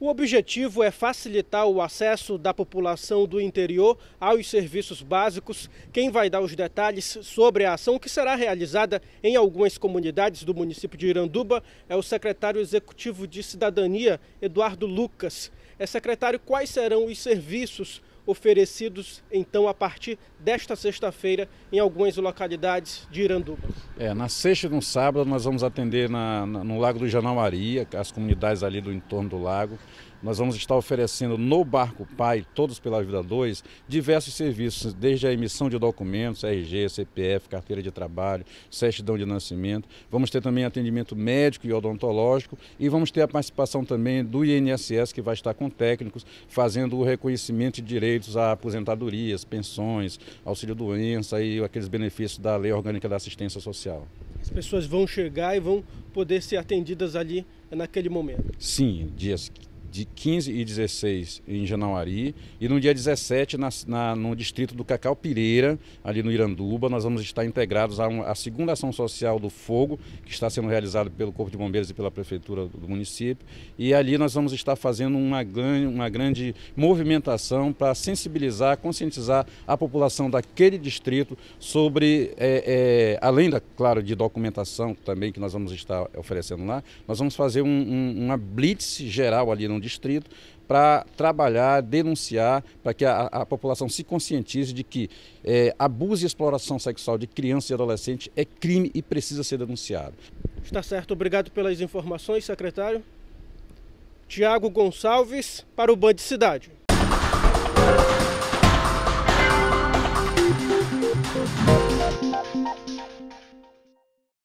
O objetivo é facilitar o acesso da população do interior aos serviços básicos. Quem vai dar os detalhes sobre a ação que será realizada em algumas comunidades do município de Iranduba é o secretário executivo de Cidadania, Eduardo Lucas. É secretário, quais serão os serviços oferecidos então a partir desta sexta-feira em algumas localidades de Iranduba. É, na sexta e no sábado nós vamos atender na, na, no Lago do Janauari, as comunidades ali do entorno do lago. Nós vamos estar oferecendo no Barco Pai, Todos pela Vida 2, diversos serviços, desde a emissão de documentos, RG, CPF, carteira de trabalho, certidão de nascimento. Vamos ter também atendimento médico e odontológico e vamos ter a participação também do INSS, que vai estar com técnicos, fazendo o reconhecimento de direitos a aposentadorias, pensões, auxílio-doença e aqueles benefícios da Lei Orgânica da Assistência Social. As pessoas vão chegar e vão poder ser atendidas ali naquele momento. Sim, dias de 15 e 16 em Janauari e no dia 17 na, na, no distrito do Cacau Pireira, ali no Iranduba, nós vamos estar integrados à, à segunda ação social do fogo, que está sendo realizada pelo Corpo de Bombeiros e pela Prefeitura do município, e ali nós vamos estar fazendo uma, uma grande movimentação para sensibilizar, conscientizar a população daquele distrito sobre, é, é, além, da, claro, de documentação também que nós vamos estar oferecendo lá, nós vamos fazer um, um, uma blitz geral ali no distrito, para trabalhar, denunciar, para que a, a, população se conscientize de que é, abuso e exploração sexual de criança e adolescente é crime e precisa ser denunciado. Está certo, obrigado pelas informações, secretário. Tiago Gonçalves, para o Band Cidade.